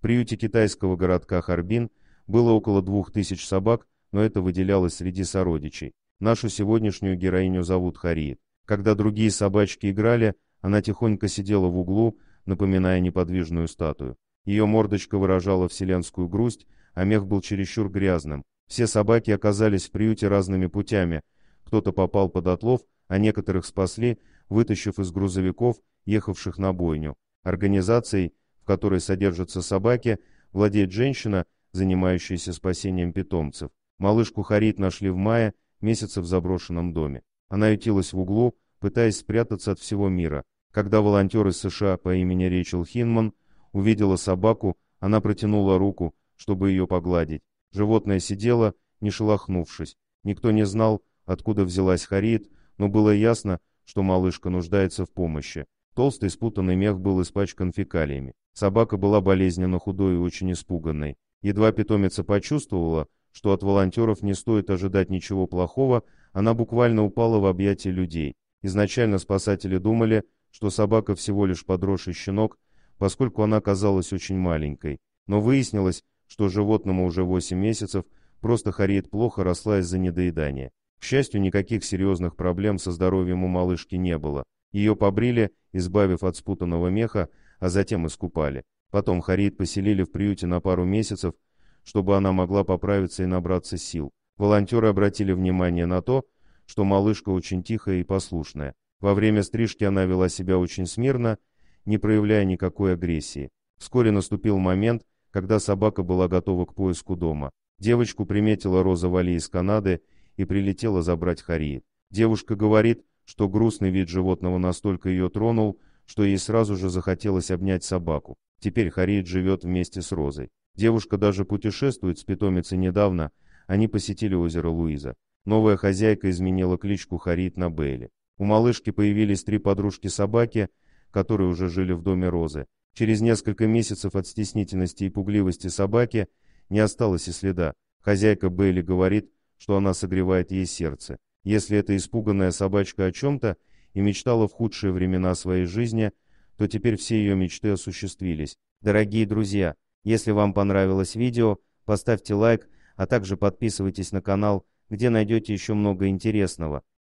В приюте китайского городка Харбин было около двух тысяч собак, но это выделялось среди сородичей. Нашу сегодняшнюю героиню зовут Хариет. Когда другие собачки играли, она тихонько сидела в углу, напоминая неподвижную статую. Ее мордочка выражала вселенскую грусть, а мех был чересчур грязным. Все собаки оказались в приюте разными путями. Кто-то попал под отлов, а некоторых спасли, вытащив из грузовиков, ехавших на бойню. Организацией, которой содержатся собаки, владеет женщина, занимающаяся спасением питомцев. Малышку Харит нашли в мае, месяце в заброшенном доме. Она ютилась в углу, пытаясь спрятаться от всего мира. Когда волонтер из США по имени Рейчел Хинман увидела собаку, она протянула руку, чтобы ее погладить. Животное сидело, не шелохнувшись. Никто не знал, откуда взялась Харит, но было ясно, что малышка нуждается в помощи. Толстый спутанный мех был испачкан фекалиями. Собака была болезненно худой и очень испуганной. Едва питомица почувствовала, что от волонтеров не стоит ожидать ничего плохого, она буквально упала в объятия людей. Изначально спасатели думали, что собака всего лишь подросший щенок, поскольку она казалась очень маленькой. Но выяснилось, что животному уже 8 месяцев просто хореет плохо росла из-за недоедания. К счастью, никаких серьезных проблем со здоровьем у малышки не было. Ее побрили, избавив от спутанного меха, а затем искупали. Потом Харит поселили в приюте на пару месяцев, чтобы она могла поправиться и набраться сил. Волонтеры обратили внимание на то, что малышка очень тихая и послушная. Во время стрижки она вела себя очень смирно, не проявляя никакой агрессии. Вскоре наступил момент, когда собака была готова к поиску дома. Девочку приметила Роза Вали из Канады и прилетела забрать Хари. Девушка говорит, что грустный вид животного настолько ее тронул, что ей сразу же захотелось обнять собаку. Теперь Харид живет вместе с Розой. Девушка даже путешествует с питомицей недавно, они посетили озеро Луиза. Новая хозяйка изменила кличку Харит на Бейли. У малышки появились три подружки-собаки, которые уже жили в доме Розы. Через несколько месяцев от стеснительности и пугливости собаки не осталось и следа. Хозяйка Бейли говорит, что она согревает ей сердце. Если эта испуганная собачка о чем-то и мечтала в худшие времена своей жизни, то теперь все ее мечты осуществились. Дорогие друзья, если вам понравилось видео, поставьте лайк, а также подписывайтесь на канал, где найдете еще много интересного.